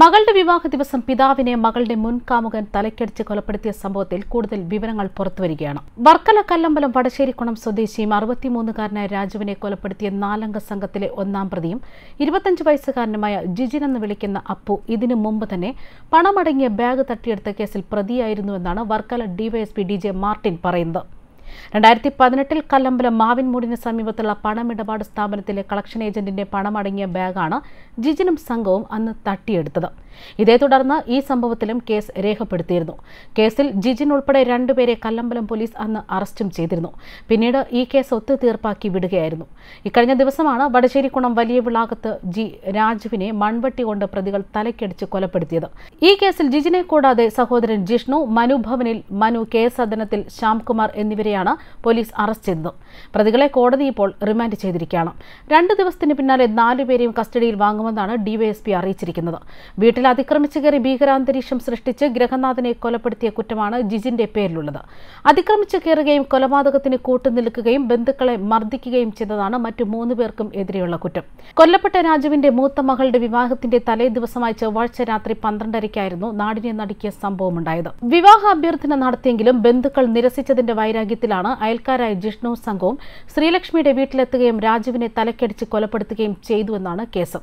മകളുടെ വിവാഹ ദിവസം പിതാവിനെ മകളുടെ മുൻകാമുകൻ തലയ്ക്കടിച്ച് കൊലപ്പെടുത്തിയ സംഭവത്തിൽ കൂടുതൽ വിവരങ്ങൾ പുറത്തുവരികയാണ് വർക്കല കല്ലമ്പലം വടശ്ശേരിക്കുണം സ്വദേശിയും അറുപത്തിമൂന്നുകാരനായ രാജുവിനെ കൊലപ്പെടുത്തിയ നാലംഗ സംഘത്തിലെ ഒന്നാം പ്രതിയും ഇരുപത്തഞ്ച് വയസ്സുകാരനുമായ ജിജിൻ എന്ന് വിളിക്കുന്ന അപ്പു ഇതിനു മുമ്പ് തന്നെ പണമടങ്ങിയ ബാഗ് തട്ടിയെടുത്ത കേസിൽ പ്രതിയായിരുന്നുവെന്നാണ് Varkala DYSP D J Martin പറയുന്നത് രണ്ടായിരത്തി പതിനെട്ടിൽ കല്ലമ്പലം മാവിൻമൂടിന് സമീപത്തുള്ള പണമിടപാട് സ്ഥാപനത്തിലെ കളക്ഷൻ ഏജന്റിന്റെ പണമടങ്ങിയ ബാഗാണ് ജിജിനും സംഘവും അന്ന് തട്ടിയെടുത്തത് ഇതേ തുടർന്ന് ഈ സംഭവത്തിലും കേസ് രേഖപ്പെടുത്തിയിരുന്നു കേസിൽ ജിജിൻ ഉൾപ്പെടെ രണ്ടുപേരെ കല്ലമ്പലം പോലീസ് അന്ന് അറസ്റ്റും ചെയ്തിരുന്നു പിന്നീട് ഈ കേസ് ഒത്തുതീർപ്പാക്കി വിടുകയായിരുന്നു ഇക്കഴിഞ്ഞ ദിവസമാണ് വടശ്ശേരിക്കുണം വലിയ വിളാകത്ത് ജി രാജുവിനെ മൺവെട്ടി കൊണ്ട് പ്രതികൾ തലക്കടിച്ച് കൊലപ്പെടുത്തിയത് ഈ കേസിൽ ജിജിനെ കൂടാതെ സഹോദരൻ ജിഷ്ണു മനുഭവനിൽ മനു കെ സദനത്തിൽ ശ്യാംകുമാർ എന്നിവരെ പ്രതികളെയാണ് പോലീസ് അറസ്റ്റ് ചെയ്തത് പ്രതികളെ കോടതി ഇപ്പോൾ റിമാൻഡ് ചെയ്തിരിക്കുകയാണ് രണ്ട് ദിവസത്തിന് പിന്നാലെ നാലുപേരെയും കസ്റ്റഡിയിൽ വാങ്ങുമെന്നാണ് ഡിവൈഎസ്പി അറിയിച്ചിരിക്കുന്നത് വീട്ടിൽ അതിക്രമിച്ചു കയറി ഭീകരാന്തരീക്ഷം സൃഷ്ടിച്ച് ഗ്രഹനാഥനെ കൊലപ്പെടുത്തിയ കുറ്റമാണ് ജിജിന്റെ പേരിലുള്ളത് അതിക്രമിച്ചു കയറുകയും കൊലപാതകത്തിന് കൂട്ടുനിൽക്കുകയും ബന്ധുക്കളെ മർദ്ദിക്കുകയും ചെയ്തതാണ് മറ്റു മൂന്ന് പേർക്കും എതിരെയുള്ള കുറ്റം കൊല്ലപ്പെട്ട രാജുവിന്റെ മൂത്ത മകളുടെ വിവാഹത്തിന്റെ തലേ ദിവസമായ ചൊവ്വാഴ്ച രാത്രി പന്ത്രണ്ടരയ്ക്കായിരുന്നു നാടിനെ നടുക്കിയ ഉണ്ടായത് വിവാഹ അഭ്യർത്ഥന നടത്തിയെങ്കിലും ബന്ധുക്കൾ നിരസിച്ചതിന്റെ വൈരാഗ്യത്തിൽ സാഹചര്യത്തിലാണ് അയൽക്കാരായ ജിഷ്ണു സംഘവും ശ്രീലക്ഷ്മിയുടെ വീട്ടിലെത്തുകയും രാജുവിനെ തലക്കടിച്ച് കൊലപ്പെടുത്തുകയും ചെയ്തുവെന്നാണ് കേസ്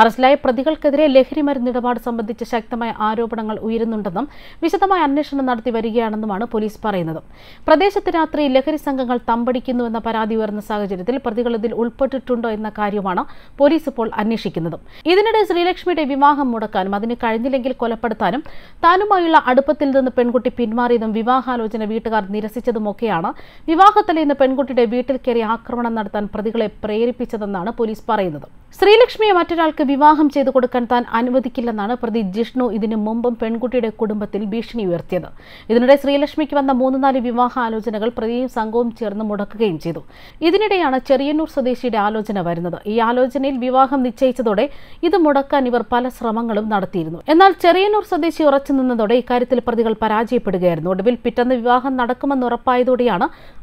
അറസ്റ്റിലായ പ്രതികൾക്കെതിരെ ലഹരി മരുന്ന് ഇടപാട് സംബന്ധിച്ച് ശക്തമായ ആരോപണങ്ങൾ ഉയരുന്നുണ്ടെന്നും വിശദമായ അന്വേഷണം നടത്തി വരികയാണെന്നുമാണ് പോലീസ് പറയുന്നത് പ്രദേശത്ത് രാത്രി ലഹരി സംഘങ്ങൾ തമ്പടിക്കുന്നുവെന്ന പരാതി ഉയർന്ന സാഹചര്യത്തിൽ പ്രതികൾ ഇതിൽ ഉൾപ്പെട്ടിട്ടുണ്ടോ എന്ന കാര്യമാണ് പോലീസ് ഇപ്പോൾ അന്വേഷിക്കുന്നത് ഇതിനിടെ ശ്രീലക്ഷ്മിയുടെ വിവാഹം മുടക്കാനും അതിന് കഴിഞ്ഞില്ലെങ്കിൽ കൊലപ്പെടുത്താനും താനുമായുള്ള അടുപ്പത്തിൽ നിന്ന് പെൺകുട്ടി പിന്മാറിയതും വിവാഹാലോചന വീട്ടുകാർ നിരസിച്ചതുമൊക്കെയാണ് ശ്രമിക്കുകയാണ് വിവാഹത്തലേന്ന് പെൺകുട്ടിയുടെ വീട്ടിൽ കയറി ആക്രമണം നടത്താൻ പ്രതികളെ പ്രേരിപ്പിച്ചതെന്നാണ് പോലീസ് പറയുന്നത് ശ്രീലക്ഷ്മിയെ മറ്റൊരാൾക്ക് വിവാഹം ചെയ്തു കൊടുക്കാൻ താൻ അനുവദിക്കില്ലെന്നാണ് പ്രതി ജിഷ്ണു ഇതിനു മുമ്പും പെൺകുട്ടിയുടെ കുടുംബത്തിൽ ഭീഷണി ഉയർത്തിയത് ഇതിനിടെ ശ്രീലക്ഷ്മിക്ക് വന്ന മൂന്ന് നാല് വിവാഹ ആലോചനകൾ പ്രതിയും സംഘവും ചേർന്ന് മുടക്കുകയും ചെയ്തു ഇതിനിടെയാണ് ചെറിയന്നൂർ സ്വദേശിയുടെ ആലോചന വരുന്നത് ഈ ആലോചനയിൽ വിവാഹം നിശ്ചയിച്ചതോടെ ഇത് മുടക്കാൻ ഇവർ പല ശ്രമങ്ങളും നടത്തിയിരുന്നു എന്നാൽ ചെറിയന്നൂർ സ്വദേശി ഉറച്ചു നിന്നതോടെ ഇക്കാര്യത്തിൽ പ്രതികൾ പരാജയപ്പെടുകയായിരുന്നു ഒടുവിൽ പിറ്റന്ന് വിവാഹം നടക്കുമെന്ന് ഉറപ്പായതോടെയാണ്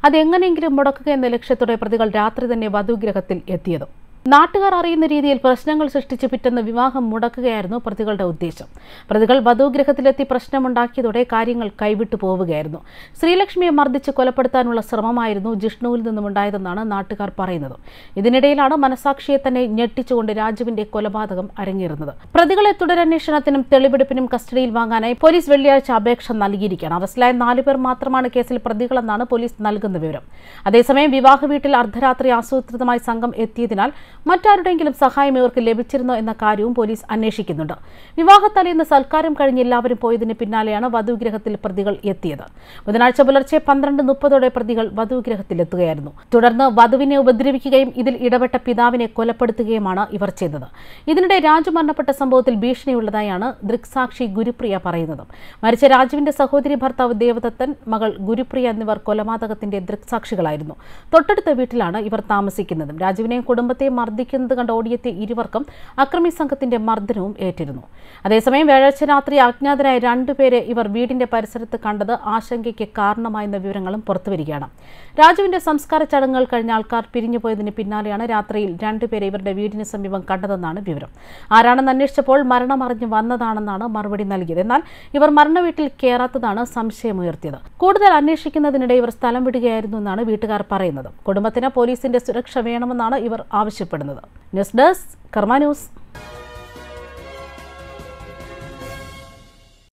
അതെങ്ങനെയെങ്കിലും മുടക്കുക എന്ന ലക്ഷ്യത്തോടെ പ്രതികൾ രാത്രി തന്നെ വധുഗ്രഹത്തിൽ എത്തിയത് നാട്ടുകാർ അറിയുന്ന രീതിയിൽ പ്രശ്നങ്ങൾ സൃഷ്ടിച്ച് പിറ്റെന്ന് വിവാഹം മുടക്കുകയായിരുന്നു പ്രതികളുടെ ഉദ്ദേശം പ്രതികൾ വധുഗ്രഹത്തിലെത്തി പ്രശ്നമുണ്ടാക്കിയതോടെ കാര്യങ്ങൾ കൈവിട്ടു പോവുകയായിരുന്നു ശ്രീലക്ഷ്മിയെ മർദ്ദിച്ച് കൊലപ്പെടുത്താനുള്ള ശ്രമമായിരുന്നു ജിഷ്ണുവിൽ നിന്നുമുണ്ടായതെന്നാണ് നാട്ടുകാർ പറയുന്നത് ഇതിനിടയിലാണ് മനസാക്ഷിയെ തന്നെ ഞെട്ടിച്ചുകൊണ്ട് രാജുവിന്റെ കൊലപാതകം അരങ്ങേറുന്നത് പ്രതികളെ തുടരന്വേഷണത്തിനും തെളിവെടുപ്പിനും കസ്റ്റഡിയിൽ വാങ്ങാനായി പോലീസ് വെള്ളിയാഴ്ച അപേക്ഷ നൽകിയിരിക്കുകയാണ് അറസ്റ്റിലായ നാലുപേർ മാത്രമാണ് കേസിൽ പ്രതികളെന്നാണ് പോലീസ് നൽകുന്ന വിവരം അതേസമയം വിവാഹ വീട്ടിൽ അർദ്ധരാത്രി ആസൂത്രിതമായി സംഘം എത്തിയതിനാൽ മറ്റാരുടെയെങ്കിലും സഹായം ഇവർക്ക് ലഭിച്ചിരുന്നോ എന്ന കാര്യവും പോലീസ് അന്വേഷിക്കുന്നുണ്ട് വിവാഹത്തലേന്ന് സൽക്കാരം കഴിഞ്ഞ് എല്ലാവരും പോയതിന് പിന്നാലെയാണ് വധുഗ്രഹത്തിൽ പ്രതികൾ എത്തിയത് ബുധനാഴ്ച പുലർച്ചെ പന്ത്രണ്ട് മുപ്പതോടെ പ്രതികൾ വധുഗ്രഹത്തിലെത്തുകയായിരുന്നു തുടർന്ന് വധുവിനെ ഉപദ്രവിക്കുകയും ഇതിൽ ഇടപെട്ട പിതാവിനെ കൊലപ്പെടുത്തുകയുമാണ് ഇവർ ചെയ്തത് ഇതിനിടെ രാജു മരണപ്പെട്ട സംഭവത്തിൽ ഭീഷണിയുള്ളതായാണ് ദൃക്സാക്ഷി ഗുരുപ്രിയ പറയുന്നത് മരിച്ച രാജുവിന്റെ സഹോദരി ഭർത്താവ് ദേവദത്തൻ മകൾ ഗുരുപ്രിയ എന്നിവർ കൊലപാതകത്തിന്റെ ദൃക്സാക്ഷികളായിരുന്നു തൊട്ടടുത്ത വീട്ടിലാണ് ഇവർ താമസിക്കുന്നതും രാജുവിനെയും കുടുംബത്തെയും മർദ്ദിക്കുന്നത് കണ്ട് ഓടിയെത്തിയ ഇരുവർക്കും അക്രമി സംഘത്തിന്റെ മർദ്ദനവും ഏറ്റിരുന്നു അതേസമയം വ്യാഴാഴ്ച രാത്രി അജ്ഞാതരായ രണ്ടുപേരെ ഇവർ വീടിന്റെ പരിസരത്ത് കണ്ടത് ആശങ്കയ്ക്ക് കാരണമായെന്ന വിവരങ്ങളും പുറത്തുവരികയാണ് രാജുവിന്റെ സംസ്കാര ചടങ്ങുകൾ കഴിഞ്ഞ ആൾക്കാർ പിരിഞ്ഞുപോയതിന് പിന്നാലെയാണ് രാത്രിയിൽ രണ്ടുപേരെ ഇവരുടെ വീടിന് സമീപം കണ്ടതെന്നാണ് വിവരം ആരാണെന്ന് അന്വേഷിച്ചപ്പോൾ മരണം അറിഞ്ഞു വന്നതാണെന്നാണ് മറുപടി നൽകിയത് എന്നാൽ ഇവർ മരണവീട്ടിൽ കയറാത്തതാണ് സംശയമുയർത്തിയത് കൂടുതൽ അന്വേഷിക്കുന്നതിനിടെ ഇവർ സ്ഥലം വിടുകയായിരുന്നു എന്നാണ് വീട്ടുകാർ പറയുന്നത് കുടുംബത്തിന് പോലീസിന്റെ സുരക്ഷ വേണമെന്നാണ് ഇവർ ആവശ്യപ്പെടുന്നത് കാണപ്പെടുന്നത് ന്യൂസ് ഡെസ്ക് കർമ്മ ന്യൂസ്